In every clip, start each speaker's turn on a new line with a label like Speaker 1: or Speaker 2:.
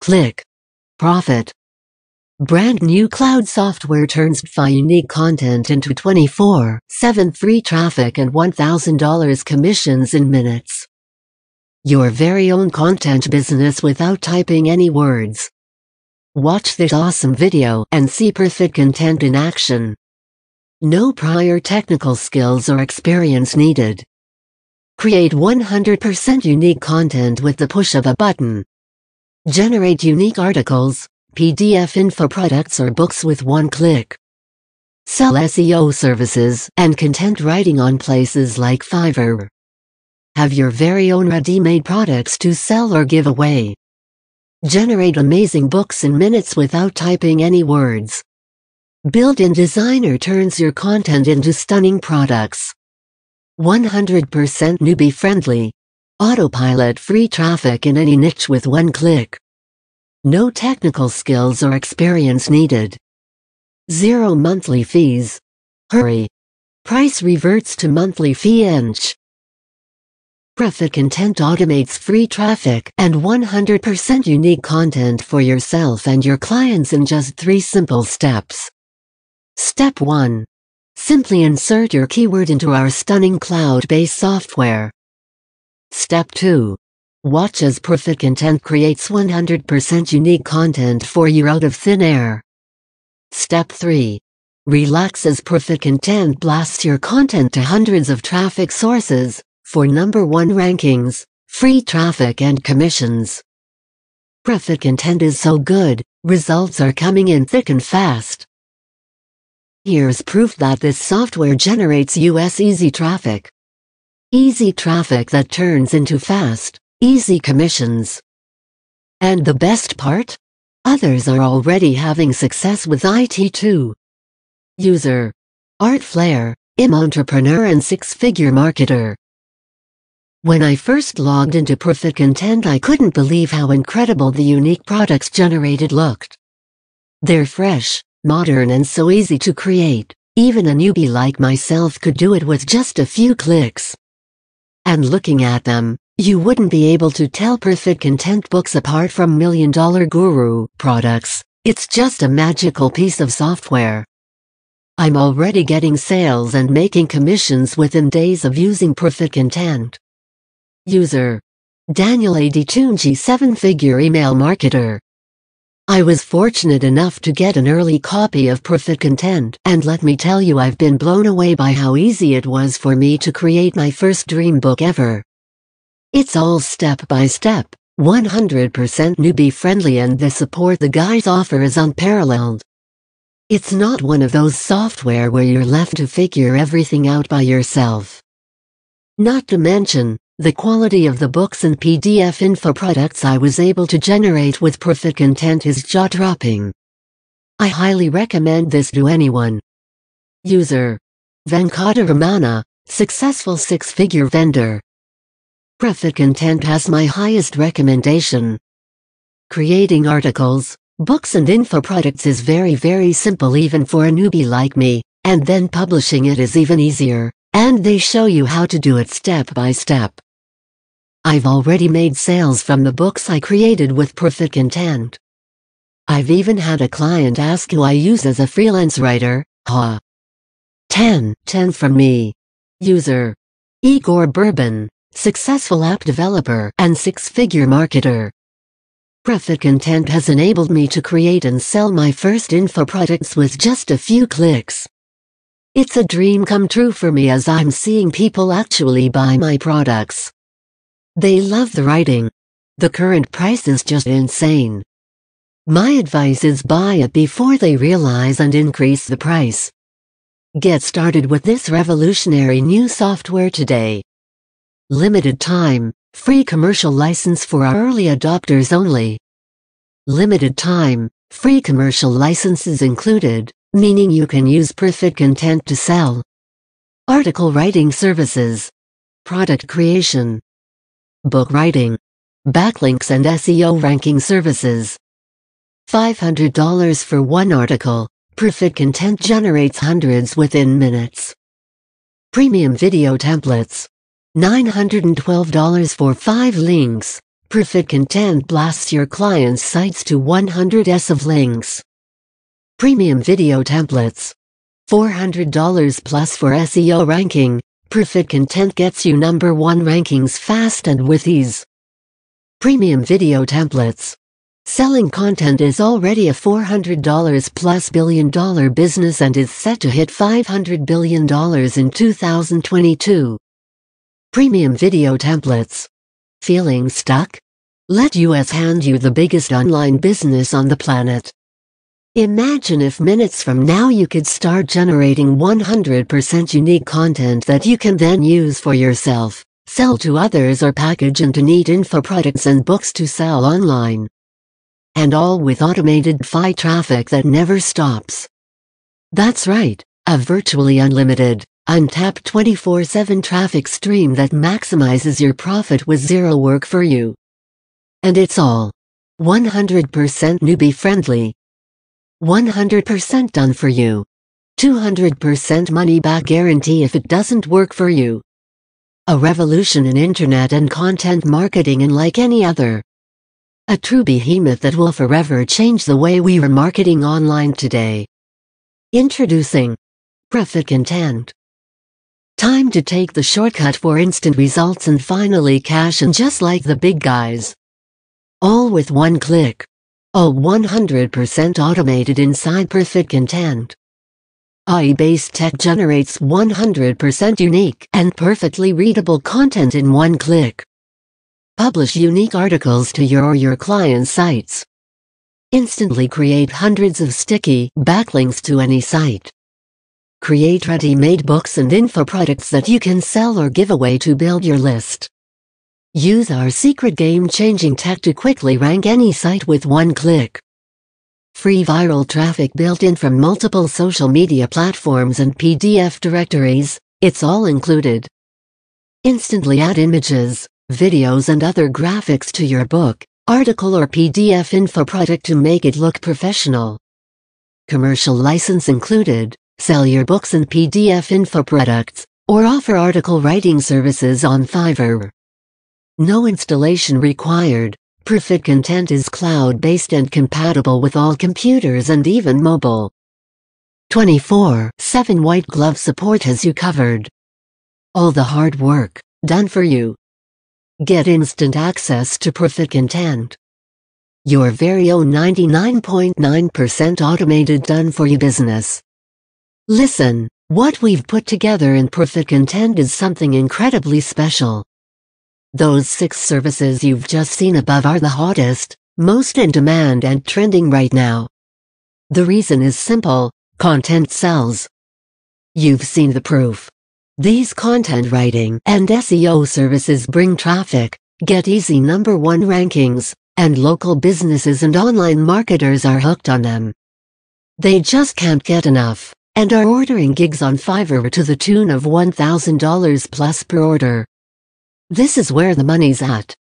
Speaker 1: Click. Profit. Brand new cloud software turns FI unique content into 24-7 free traffic and $1,000 commissions in minutes. Your very own content business without typing any words. Watch this awesome video and see perfect content in action. No prior technical skills or experience needed. Create 100% unique content with the push of a button. Generate unique articles, PDF info products or books with one click. Sell SEO services and content writing on places like Fiverr. Have your very own ready-made products to sell or give away. Generate amazing books in minutes without typing any words. Built-in Designer turns your content into stunning products. 100% newbie friendly. Autopilot free traffic in any niche with one click. No technical skills or experience needed. Zero monthly fees. Hurry. Price reverts to monthly fee inch. Profit Intent automates free traffic and 100% unique content for yourself and your clients in just three simple steps. Step 1. Simply insert your keyword into our stunning cloud-based software. Step 2. Watch as Perfect Content creates 100% unique content for you out of thin air. Step 3. Relax as Perfect Content blasts your content to hundreds of traffic sources for number 1 rankings, free traffic and commissions. Perfect Content is so good, results are coming in thick and fast. Here's proof that this software generates US easy traffic. Easy traffic that turns into fast, easy commissions. And the best part? Others are already having success with IT too. User. Art i IM entrepreneur and six-figure marketer. When I first logged into Profit Content I couldn't believe how incredible the unique products generated looked. They're fresh, modern and so easy to create, even a newbie like myself could do it with just a few clicks. And looking at them, you wouldn't be able to tell Perfect Content books apart from Million Dollar Guru products. It's just a magical piece of software. I'm already getting sales and making commissions within days of using Perfect Content. User Daniel A. Detunji 7-figure email marketer. I was fortunate enough to get an early copy of Perfect Content, and let me tell you I've been blown away by how easy it was for me to create my first dream book ever. It's all step by step, 100% newbie friendly and the support the guys offer is unparalleled. It's not one of those software where you're left to figure everything out by yourself. Not to mention, the quality of the books and PDF info products I was able to generate with Profit Content is jaw-dropping. I highly recommend this to anyone. User. Venkata Ramana, successful six-figure vendor. Profit Content has my highest recommendation. Creating articles, books and info products is very very simple even for a newbie like me, and then publishing it is even easier, and they show you how to do it step by step. I've already made sales from the books I created with Profit Content. I've even had a client ask who I use as a freelance writer, ha. Huh. 10, 10 from me. User. Igor Bourbon successful app developer, and six-figure marketer. Profit Content has enabled me to create and sell my first info products with just a few clicks. It's a dream come true for me as I'm seeing people actually buy my products. They love the writing. The current price is just insane. My advice is buy it before they realize and increase the price. Get started with this revolutionary new software today. Limited time, free commercial license for early adopters only. Limited time, free commercial licenses included, meaning you can use perfect content to sell. Article writing services. Product creation. Book writing. Backlinks and SEO ranking services. $500 for one article. Perfect content generates hundreds within minutes. Premium video templates. $912 for 5 links. Profit content blasts your client's sites to 100s of links. Premium video templates. $400 plus for SEO ranking. Profit content gets you number one rankings fast and with ease. Premium video templates. Selling content is already a $400 plus billion dollar business and is set to hit $500 billion in 2022. Premium video templates. Feeling stuck? Let US hand you the biggest online business on the planet. Imagine if minutes from now you could start generating 100% unique content that you can then use for yourself, sell to others or package into neat info products and books to sell online. And all with automated FI traffic that never stops. That's right, a virtually unlimited Untap 24-7 traffic stream that maximizes your profit with zero work for you. And it's all 100% newbie friendly. 100% done for you. 200% money back guarantee if it doesn't work for you. A revolution in internet and content marketing unlike any other. A true behemoth that will forever change the way we are marketing online today. Introducing Profit Content. Time to take the shortcut for instant results and finally cash in just like the big guys. All with one click. A 100% automated inside perfect content. AI-based tech generates 100% unique and perfectly readable content in one click. Publish unique articles to your or your client's sites. Instantly create hundreds of sticky backlinks to any site. Create ready-made books and info products that you can sell or give away to build your list. Use our secret game-changing tech to quickly rank any site with one click. Free viral traffic built in from multiple social media platforms and PDF directories, it's all included. Instantly add images, videos and other graphics to your book, article or PDF info product to make it look professional. Commercial license included sell your books and PDF info products, or offer article writing services on Fiverr. No installation required. Profit Content is cloud-based and compatible with all computers and even mobile. 24-7 White Glove support has you covered. All the hard work, done for you. Get instant access to Profit Content. Your very own 99.9% percent automated done-for-you business. Listen, what we've put together in Perfect Content is something incredibly special. Those six services you've just seen above are the hottest, most in demand and trending right now. The reason is simple, content sells. You've seen the proof. These content writing and SEO services bring traffic, get easy number one rankings, and local businesses and online marketers are hooked on them. They just can't get enough and are ordering gigs on Fiverr to the tune of $1,000 plus per order. This is where the money's at.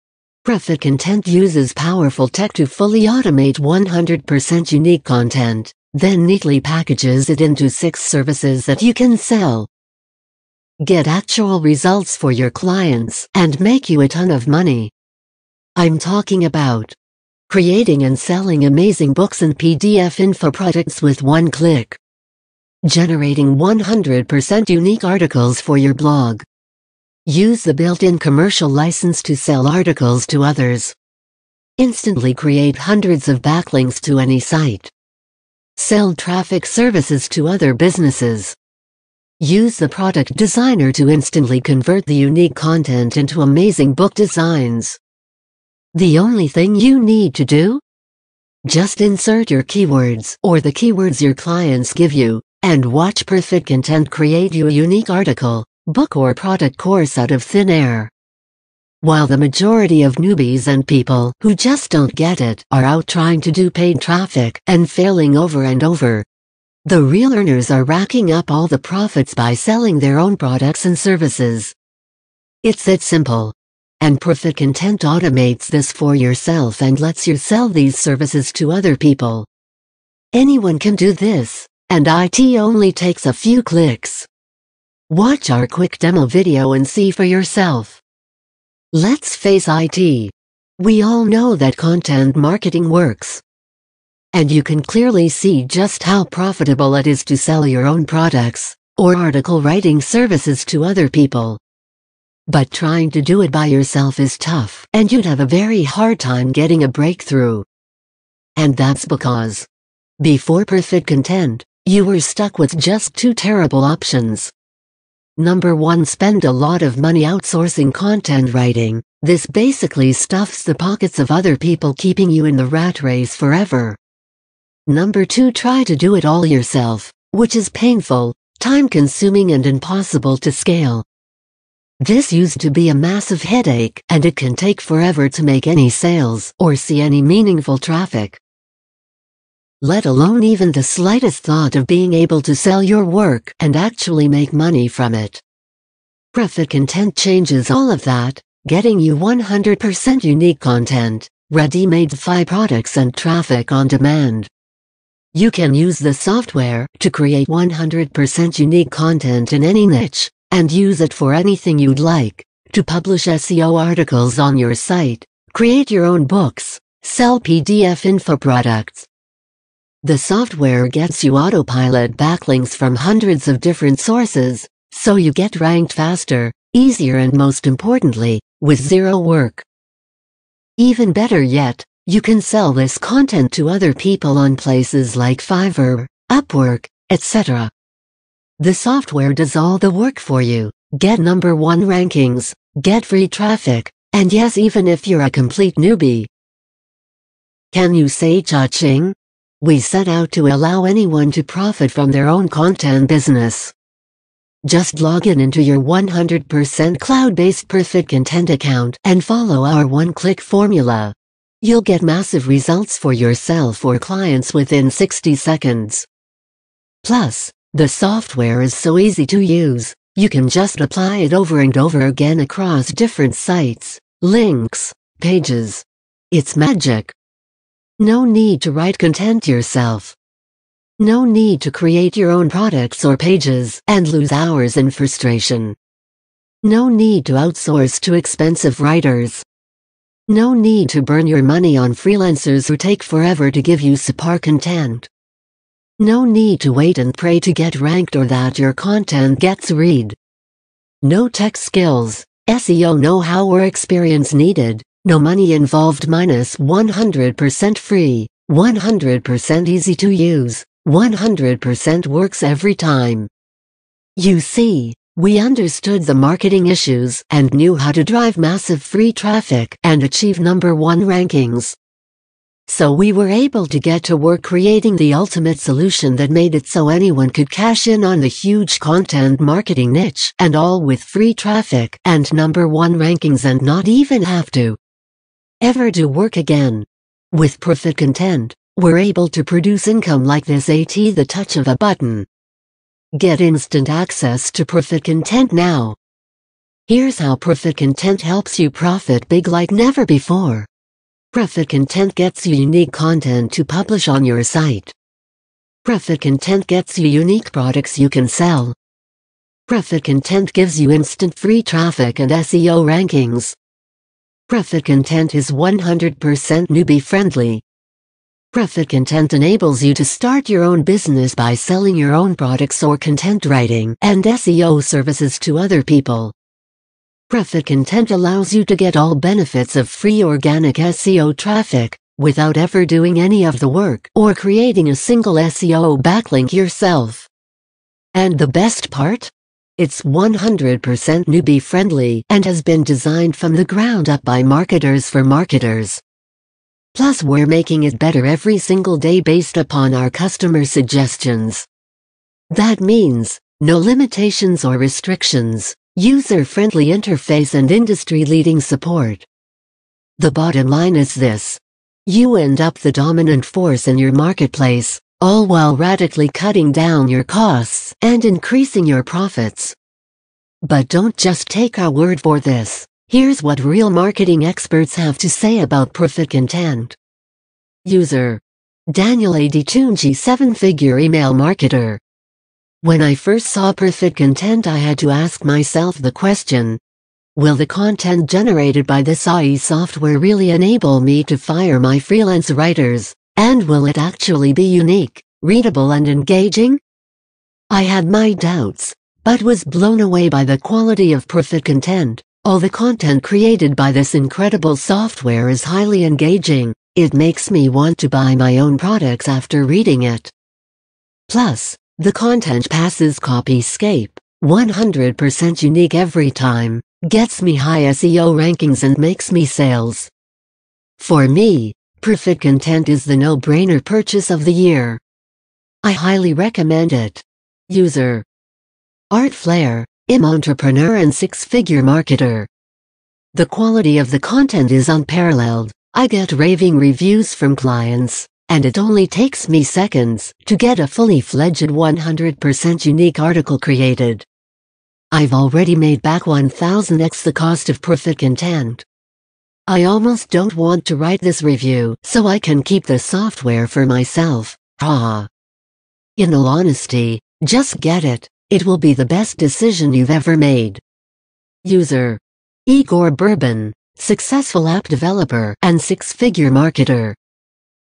Speaker 1: Graphic Content uses powerful tech to fully automate 100% unique content, then neatly packages it into six services that you can sell. Get actual results for your clients and make you a ton of money. I'm talking about creating and selling amazing books and PDF info products with one click generating 100% unique articles for your blog. Use the built-in commercial license to sell articles to others. Instantly create hundreds of backlinks to any site. Sell traffic services to other businesses. Use the product designer to instantly convert the unique content into amazing book designs. The only thing you need to do? Just insert your keywords or the keywords your clients give you and watch Profit Content create you a unique article, book or product course out of thin air. While the majority of newbies and people who just don't get it are out trying to do paid traffic and failing over and over, the real earners are racking up all the profits by selling their own products and services. It's that simple. And Profit Content automates this for yourself and lets you sell these services to other people. Anyone can do this and IT only takes a few clicks. Watch our quick demo video and see for yourself. Let's face IT. We all know that content marketing works. And you can clearly see just how profitable it is to sell your own products or article writing services to other people. But trying to do it by yourself is tough and you'd have a very hard time getting a breakthrough. And that's because before perfect content, you were stuck with just two terrible options. Number 1 Spend a lot of money outsourcing content writing. This basically stuffs the pockets of other people keeping you in the rat race forever. Number 2 Try to do it all yourself, which is painful, time-consuming and impossible to scale. This used to be a massive headache and it can take forever to make any sales or see any meaningful traffic let alone even the slightest thought of being able to sell your work and actually make money from it. Profit Content changes all of that, getting you 100% unique content, ready-made FI products and traffic on demand. You can use the software to create 100% unique content in any niche, and use it for anything you'd like, to publish SEO articles on your site, create your own books, sell PDF info products, the software gets you autopilot backlinks from hundreds of different sources, so you get ranked faster, easier and most importantly, with zero work. Even better yet, you can sell this content to other people on places like Fiverr, Upwork, etc. The software does all the work for you. Get number one rankings, get free traffic, and yes even if you're a complete newbie. Can you say cha-ching? We set out to allow anyone to profit from their own content business. Just log in into your 100% cloud-based Perfect Content account and follow our one-click formula. You'll get massive results for yourself or clients within 60 seconds. Plus, the software is so easy to use, you can just apply it over and over again across different sites, links, pages. It's magic. No need to write content yourself. No need to create your own products or pages and lose hours in frustration. No need to outsource to expensive writers. No need to burn your money on freelancers who take forever to give you subpar content. No need to wait and pray to get ranked or that your content gets read. No tech skills, SEO know-how or experience needed. No money involved minus 100% free, 100% easy to use, 100% works every time. You see, we understood the marketing issues and knew how to drive massive free traffic and achieve number one rankings. So we were able to get to work creating the ultimate solution that made it so anyone could cash in on the huge content marketing niche and all with free traffic and number one rankings and not even have to ever do work again. With Profit Content, we're able to produce income like this at the touch of a button. Get instant access to Profit Content now. Here's how Profit Content helps you profit big like never before. Profit Content gets you unique content to publish on your site. Profit Content gets you unique products you can sell. Profit Content gives you instant free traffic and SEO rankings. Profit Content is 100% newbie friendly. Profit Content enables you to start your own business by selling your own products or content writing and SEO services to other people. Profit Content allows you to get all benefits of free organic SEO traffic without ever doing any of the work or creating a single SEO backlink yourself. And the best part? It's 100% newbie friendly and has been designed from the ground up by marketers for marketers. Plus we're making it better every single day based upon our customer suggestions. That means, no limitations or restrictions, user-friendly interface and industry-leading support. The bottom line is this. You end up the dominant force in your marketplace all while radically cutting down your costs and increasing your profits. But don't just take our word for this. Here's what real marketing experts have to say about profit content. User Daniel A. DiTungi, seven figure email marketer. When I first saw Profit Content, I had to ask myself the question Will the content generated by this AI software really enable me to fire my freelance writers, and will it actually be unique, readable and engaging? I had my doubts, but was blown away by the quality of Profit Content. All the content created by this incredible software is highly engaging. It makes me want to buy my own products after reading it. Plus, the content passes Copyscape, 100% unique every time, gets me high SEO rankings and makes me sales. For me, Perfect Content is the no-brainer purchase of the year. I highly recommend it. User Art Flair, IM entrepreneur and six-figure marketer. The quality of the content is unparalleled. I get raving reviews from clients, and it only takes me seconds to get a fully fledged 100% unique article created. I've already made back 1000x the cost of Perfect Content. I almost don't want to write this review so I can keep the software for myself. Ha. In all honesty, just get it. It will be the best decision you've ever made. User. Igor Bourbon, successful app developer and six-figure marketer.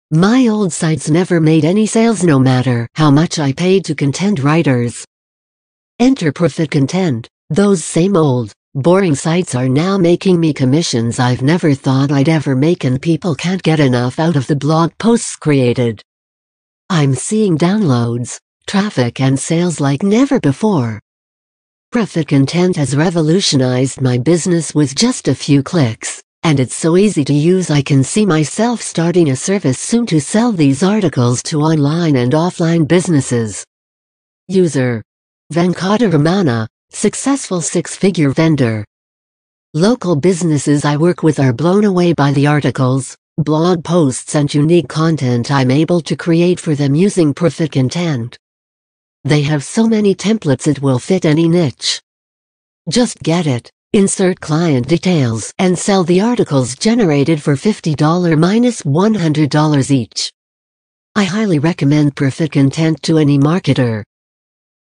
Speaker 1: My old sites never made any sales no matter how much I paid to content writers. Enter Profit Content, those same old, Boring sites are now making me commissions I've never thought I'd ever make, and people can't get enough out of the blog posts created. I'm seeing downloads, traffic, and sales like never before. Graphic Intent has revolutionized my business with just a few clicks, and it's so easy to use I can see myself starting a service soon to sell these articles to online and offline businesses. User Venkata Ramana Successful six-figure vendor. Local businesses I work with are blown away by the articles, blog posts and unique content I'm able to create for them using perfect intent. They have so many templates it will fit any niche. Just get it, insert client details, and sell the articles generated for $50 minus $100 each. I highly recommend Perfect Intent to any marketer.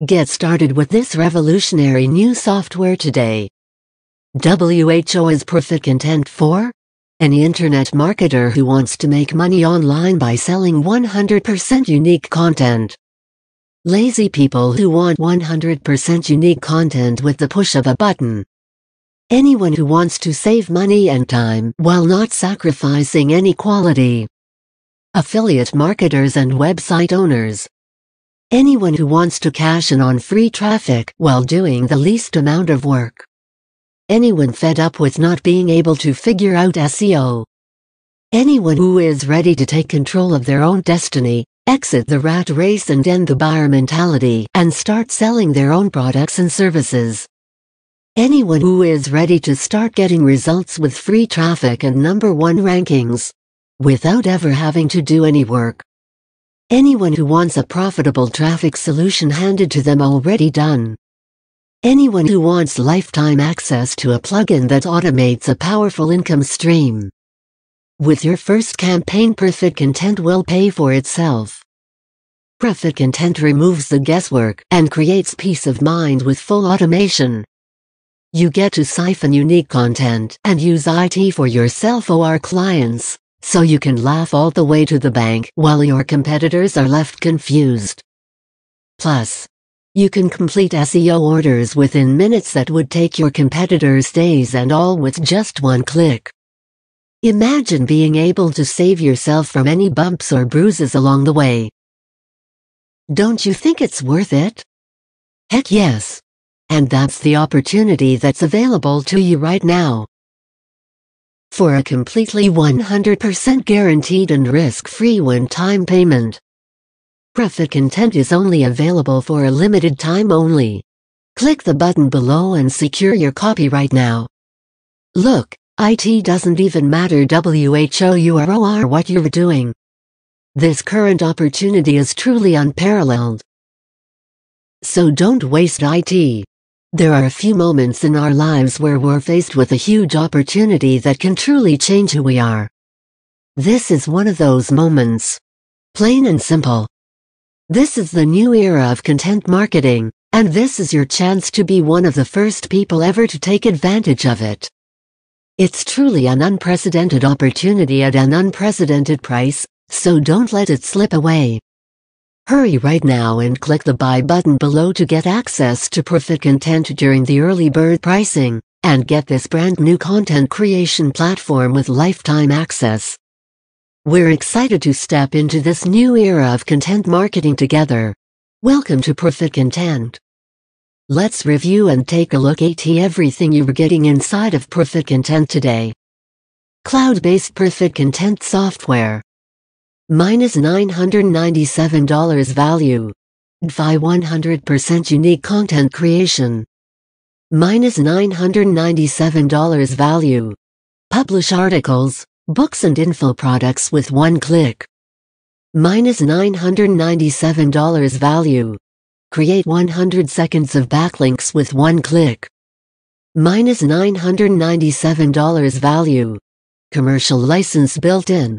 Speaker 1: Get started with this revolutionary new software today. WHO is perfect intent for any internet marketer who wants to make money online by selling 100% unique content. Lazy people who want 100% unique content with the push of a button. Anyone who wants to save money and time while not sacrificing any quality. Affiliate marketers and website owners. Anyone who wants to cash in on free traffic while doing the least amount of work. Anyone fed up with not being able to figure out SEO. Anyone who is ready to take control of their own destiny, exit the rat race and end the buyer mentality and start selling their own products and services. Anyone who is ready to start getting results with free traffic and number one rankings without ever having to do any work. Anyone who wants a profitable traffic solution handed to them already done. Anyone who wants lifetime access to a plugin that automates a powerful income stream. With your first campaign Profit Content will pay for itself. Profit Content removes the guesswork and creates peace of mind with full automation. You get to siphon unique content and use IT for yourself or our clients so you can laugh all the way to the bank while your competitors are left confused. Plus, you can complete SEO orders within minutes that would take your competitors days and all with just one click. Imagine being able to save yourself from any bumps or bruises along the way. Don't you think it's worth it? Heck yes. And that's the opportunity that's available to you right now for a completely 100% guaranteed and risk-free one-time payment. Profit Content is only available for a limited time only. Click the button below and secure your copy right now. Look, IT doesn't even matter WHOUROR what you're doing. This current opportunity is truly unparalleled. So don't waste IT. There are a few moments in our lives where we're faced with a huge opportunity that can truly change who we are. This is one of those moments. Plain and simple. This is the new era of content marketing, and this is your chance to be one of the first people ever to take advantage of it. It's truly an unprecedented opportunity at an unprecedented price, so don't let it slip away. Hurry right now and click the buy button below to get access to profit content during the early bird pricing, and get this brand new content creation platform with lifetime access. We're excited to step into this new era of content marketing together. Welcome to Profit Content. Let's review and take a look at everything you're getting inside of Profit Content today. Cloud-based Profit Content software minus $997 value. by 100% unique content creation. Minus $997 value. Publish articles, books and info products with one click. Minus $997 value. Create 100 seconds of backlinks with one click. Minus $997 value. Commercial license built in.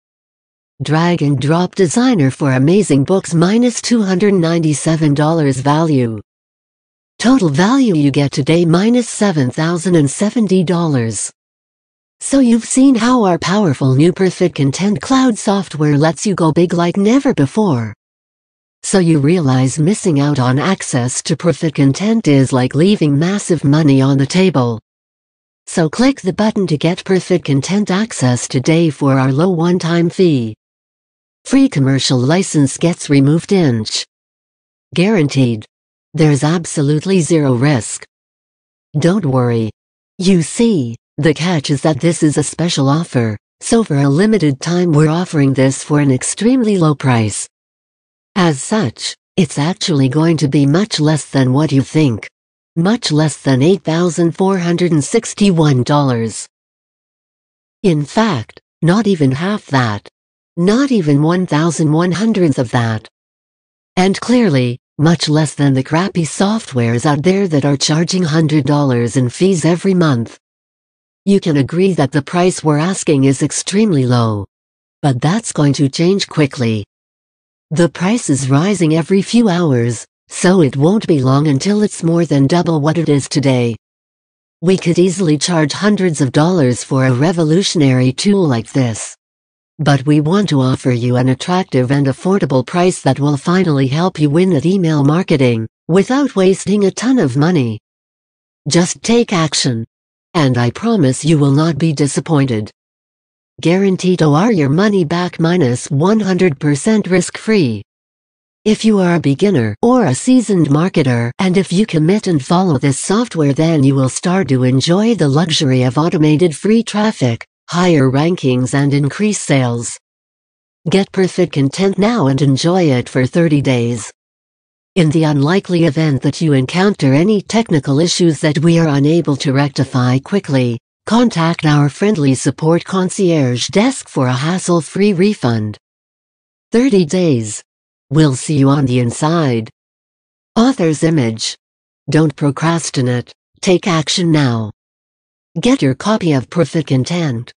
Speaker 1: Drag and drop designer for amazing books minus $297 value. Total value you get today minus $7,070. So you've seen how our powerful new Perfit Content Cloud software lets you go big like never before. So you realize missing out on access to Perfit Content is like leaving massive money on the table. So click the button to get Perfit Content access today for our low one-time fee. Free commercial license gets removed inch. Guaranteed. There's absolutely zero risk. Don't worry. You see, the catch is that this is a special offer, so for a limited time we're offering this for an extremely low price. As such, it's actually going to be much less than what you think. Much less than $8,461. In fact, not even half that. Not even 1,100th of that. And clearly, much less than the crappy softwares out there that are charging $100 in fees every month. You can agree that the price we're asking is extremely low. But that's going to change quickly. The price is rising every few hours, so it won't be long until it's more than double what it is today. We could easily charge hundreds of dollars for a revolutionary tool like this. But we want to offer you an attractive and affordable price that will finally help you win at email marketing without wasting a ton of money. Just take action. And I promise you will not be disappointed. Guaranteed OR your money back minus 100% risk free. If you are a beginner or a seasoned marketer and if you commit and follow this software then you will start to enjoy the luxury of automated free traffic higher rankings and increase sales. Get Perfit Content now and enjoy it for 30 days. In the unlikely event that you encounter any technical issues that we are unable to rectify quickly, contact our friendly support concierge desk for a hassle-free refund. 30 days. We'll see you on the inside. Author's Image. Don't procrastinate. Take action now. Get your copy of Profit Content.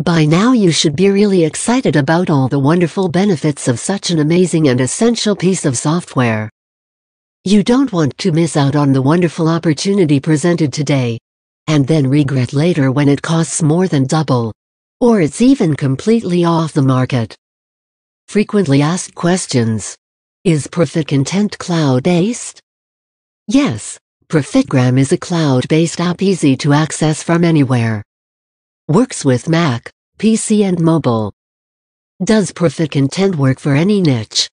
Speaker 1: By now you should be really excited about all the wonderful benefits of such an amazing and essential piece of software. You don't want to miss out on the wonderful opportunity presented today, and then regret later when it costs more than double, or it's even completely off the market. Frequently asked questions. Is Profit Content cloud-based? Yes, Profitgram is a cloud-based app easy to access from anywhere. Works with Mac, PC and mobile. Does Profit Content work for any niche?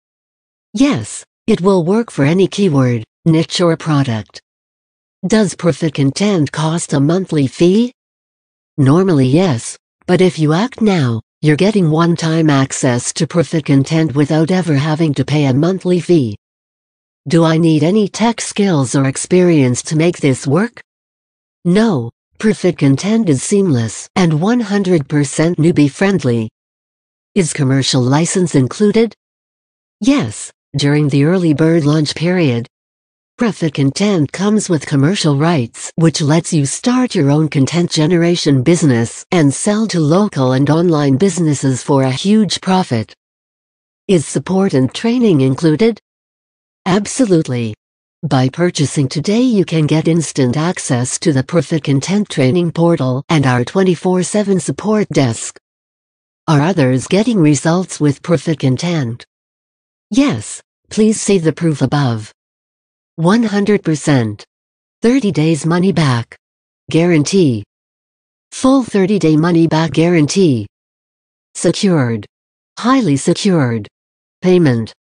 Speaker 1: Yes, it will work for any keyword, niche or product. Does Profit Content cost a monthly fee? Normally yes, but if you act now, you're getting one-time access to Profit Content without ever having to pay a monthly fee. Do I need any tech skills or experience to make this work? No, Perfect Content is seamless and 100% newbie friendly. Is commercial license included? Yes, during the early bird launch period. Perfect Content comes with commercial rights, which lets you start your own content generation business and sell to local and online businesses for a huge profit. Is support and training included? Absolutely. By purchasing today you can get instant access to the Perfect Content Training Portal and our 24-7 support desk. Are others getting results with Perfect Content? Yes, please see the proof above. 100%. 30 days money back. Guarantee. Full 30-day money-back guarantee. Secured. Highly secured. Payment.